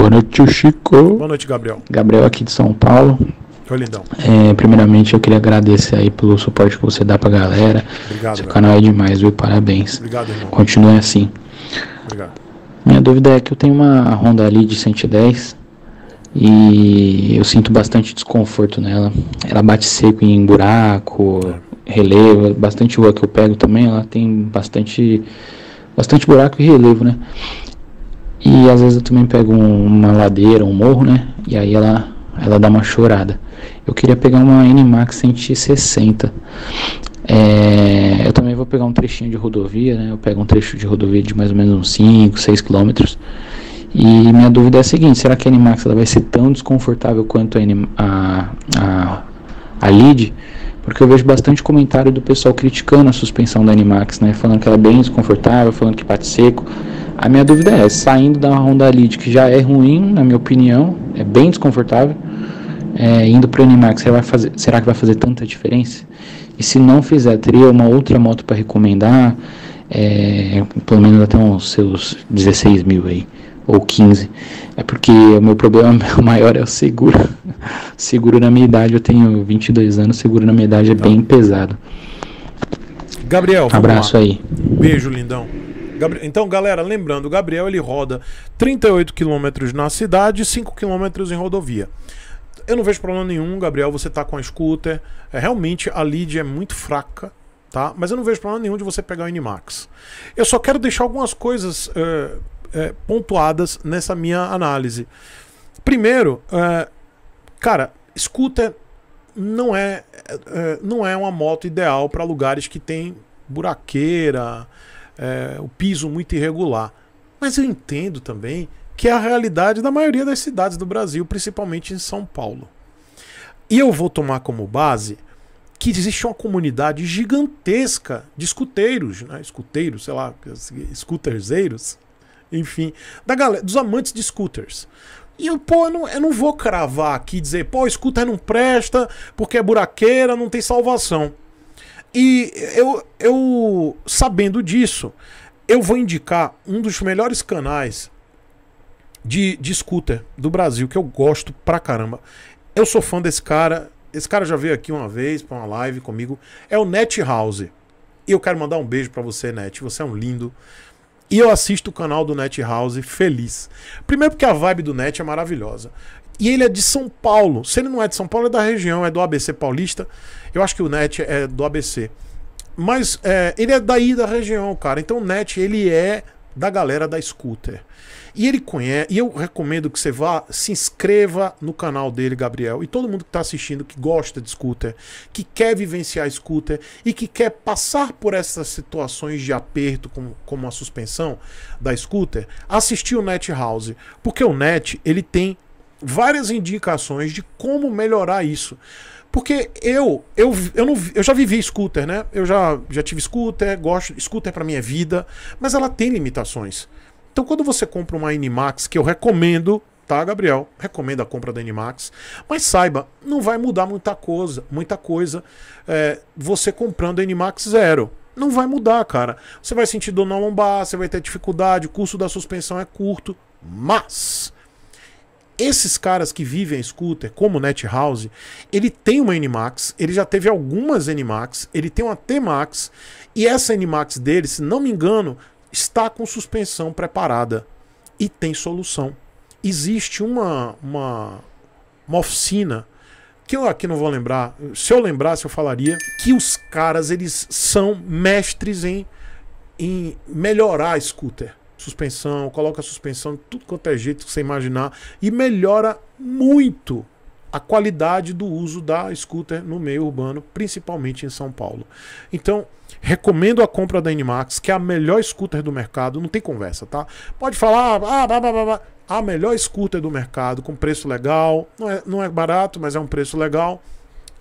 Boa noite, tio Chico. Boa noite, Gabriel. Gabriel aqui de São Paulo. É, primeiramente, eu queria agradecer aí pelo suporte que você dá pra galera. Obrigado. Seu velho. canal é demais, viu? Parabéns. Obrigado, irmão. Continue assim. Obrigado. Minha dúvida é que eu tenho uma Honda Lead 110 e eu sinto bastante desconforto nela. Ela bate seco em buraco, é. relevo, bastante rua que eu pego também, ela tem bastante bastante buraco e relevo, né? E às vezes eu também pego um, uma ladeira, um morro, né? E aí ela, ela dá uma chorada. Eu queria pegar uma NMAX 160. É, eu também vou pegar um trechinho de rodovia, né? Eu pego um trecho de rodovia de mais ou menos uns 5, 6 quilômetros. E minha dúvida é a seguinte: será que a NMAX ela vai ser tão desconfortável quanto a, a, a, a LID? Porque eu vejo bastante comentário do pessoal criticando a suspensão da NMAX, né? Falando que ela é bem desconfortável, falando que bate seco. A minha dúvida é, saindo da Honda Lead, que já é ruim, na minha opinião, é bem desconfortável, é, indo para o Animax, será, fazer, será que vai fazer tanta diferença? E se não fizer, teria uma outra moto para recomendar, é, pelo menos até os seus 16 mil aí, ou 15. É porque o meu problema maior é o seguro. seguro na minha idade, eu tenho 22 anos, seguro na minha idade é bem tá pesado. Gabriel, abraço aí. Beijo, lindão. Gabriel, então, galera, lembrando, o Gabriel ele roda 38 quilômetros na cidade e 5 quilômetros em rodovia. Eu não vejo problema nenhum, Gabriel, você tá com a scooter. É, realmente a lead é muito fraca, tá? Mas eu não vejo problema nenhum de você pegar o Inimax. Eu só quero deixar algumas coisas é, é, pontuadas nessa minha análise. Primeiro, é, cara, scooter não é, é, é, não é uma moto ideal para lugares que tem buraqueira, é, o piso muito irregular. Mas eu entendo também que é a realidade da maioria das cidades do Brasil, principalmente em São Paulo. E eu vou tomar como base que existe uma comunidade gigantesca de escuteiros, né? escuteiros, sei lá, scooterzeiros, enfim, da galera, dos amantes de scooters. E eu, pô, eu não, eu não vou cravar aqui e dizer, pô, scooter não presta porque é buraqueira, não tem salvação. E eu, eu sabendo disso, eu vou indicar um dos melhores canais de, de scooter do Brasil, que eu gosto pra caramba. Eu sou fã desse cara. Esse cara já veio aqui uma vez pra uma live comigo. É o Net House. E eu quero mandar um beijo para você, Net. Você é um lindo. E eu assisto o canal do Net House feliz. Primeiro porque a vibe do Net é maravilhosa. E ele é de São Paulo. Se ele não é de São Paulo, é da região, é do ABC Paulista. Eu acho que o Net é do ABC. Mas é, ele é daí da região, cara. Então o Net, ele é da galera da Scooter. E ele conhece, e eu recomendo que você vá, se inscreva no canal dele, Gabriel, e todo mundo que está assistindo, que gosta de scooter, que quer vivenciar scooter e que quer passar por essas situações de aperto, como, como a suspensão da scooter, assistir o Net House. Porque o Net, ele tem várias indicações de como melhorar isso. Porque eu eu, eu, não, eu já vivi scooter, né? Eu já, já tive scooter, gosto. Scooter para minha é vida, mas ela tem limitações. Então quando você compra uma Animax, que eu recomendo, tá, Gabriel? Recomendo a compra da Animax. Mas saiba, não vai mudar muita coisa. Muita coisa é, você comprando a Animax Zero. Não vai mudar, cara. Você vai sentir dor na lombar, você vai ter dificuldade, o curso da suspensão é curto, mas esses caras que vivem a scooter, como o NetHouse, ele tem uma NMAX, ele já teve algumas NMAX, ele tem uma T-Max, e essa NMAX dele, se não me engano, está com suspensão preparada e tem solução. Existe uma, uma, uma oficina que eu aqui não vou lembrar, se eu lembrasse eu falaria, que os caras eles são mestres em, em melhorar a scooter suspensão, coloca suspensão, tudo quanto é jeito que você imaginar e melhora muito a qualidade do uso da scooter no meio urbano, principalmente em São Paulo. Então, recomendo a compra da Animax, que é a melhor scooter do mercado, não tem conversa, tá? Pode falar, ah, blá, blá, blá, blá. a melhor scooter do mercado, com preço legal, não é, não é barato, mas é um preço legal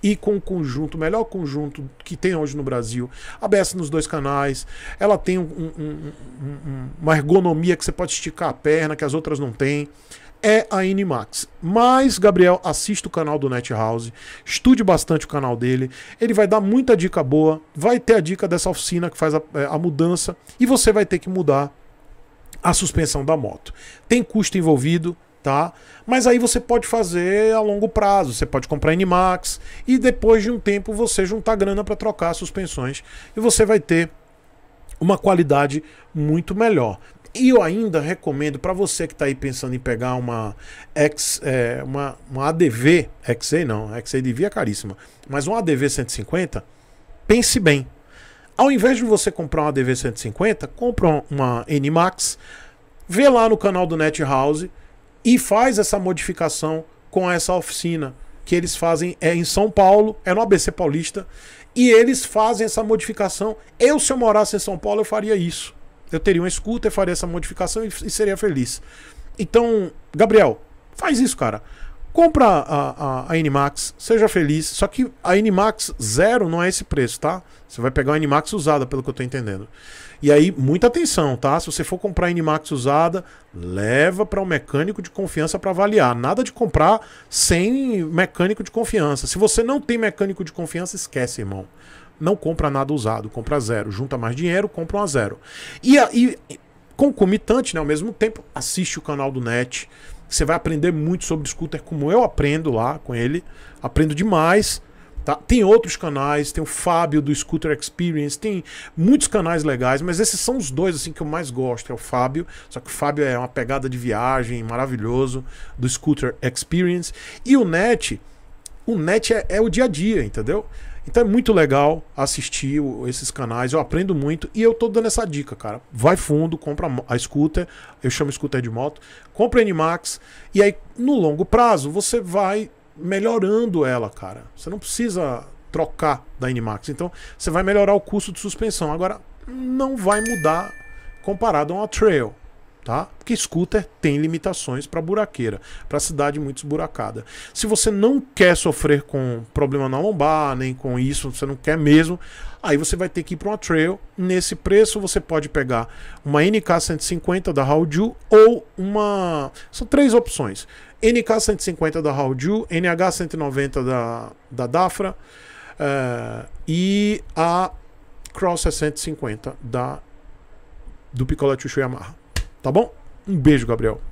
e com o conjunto, o melhor conjunto que tem hoje no Brasil. A BS nos dois canais, ela tem um, um, um, uma ergonomia que você pode esticar a perna, que as outras não têm. É a Inimax. Mas, Gabriel, assista o canal do NetHouse, estude bastante o canal dele. Ele vai dar muita dica boa, vai ter a dica dessa oficina que faz a, é, a mudança e você vai ter que mudar a suspensão da moto. Tem custo envolvido, tá? Mas aí você pode fazer a longo prazo, você pode comprar Nmax e depois de um tempo você juntar grana para trocar as suspensões e você vai ter uma qualidade muito melhor. E eu ainda recomendo para você que está aí pensando em pegar uma, X, é, uma, uma ADV, XA não, XADV é caríssima, mas uma ADV 150, pense bem. Ao invés de você comprar uma ADV 150, compra uma NMAX, vê lá no canal do NetHouse, e faz essa modificação com essa oficina que eles fazem é em São Paulo, é no ABC Paulista, e eles fazem essa modificação. Eu, se eu morasse em São Paulo, eu faria isso. Eu teria uma scooter, faria essa modificação e, e seria feliz. Então, Gabriel, faz isso, cara. Compra a, a, a Animax, seja feliz. Só que a Animax zero não é esse preço, tá? Você vai pegar a Animax usada, pelo que eu tô entendendo. E aí, muita atenção, tá? Se você for comprar a Animax usada, leva para um mecânico de confiança para avaliar. Nada de comprar sem mecânico de confiança. Se você não tem mecânico de confiança, esquece, irmão. Não compra nada usado, compra zero. Junta mais dinheiro, compra um a zero. E, e concomitante, né, ao mesmo tempo, assiste o canal do NET você vai aprender muito sobre Scooter, como eu aprendo lá com ele. Aprendo demais. Tá? Tem outros canais, tem o Fábio do Scooter Experience, tem muitos canais legais, mas esses são os dois assim que eu mais gosto, é o Fábio, só que o Fábio é uma pegada de viagem maravilhoso do Scooter Experience e o Net o net é, é o dia a dia, entendeu? Então é muito legal assistir esses canais, eu aprendo muito e eu tô dando essa dica, cara. Vai fundo, compra a scooter, eu chamo scooter de moto, compra a Nmax e aí no longo prazo você vai melhorando ela, cara. Você não precisa trocar da Nmax. Então você vai melhorar o custo de suspensão. Agora não vai mudar comparado a uma Trail tá? Porque scooter tem limitações para buraqueira, para cidade muito esburacada. Se você não quer sofrer com problema na lombar, nem com isso, você não quer mesmo, aí você vai ter que ir para uma trail. Nesse preço você pode pegar uma NK 150 da Hauju ou uma são três opções. NK 150 da Hauju, NH 190 da da Dafra uh, e a Cross 650 é da do Picolé Chuchu Yamaha. Tá bom? Um beijo, Gabriel.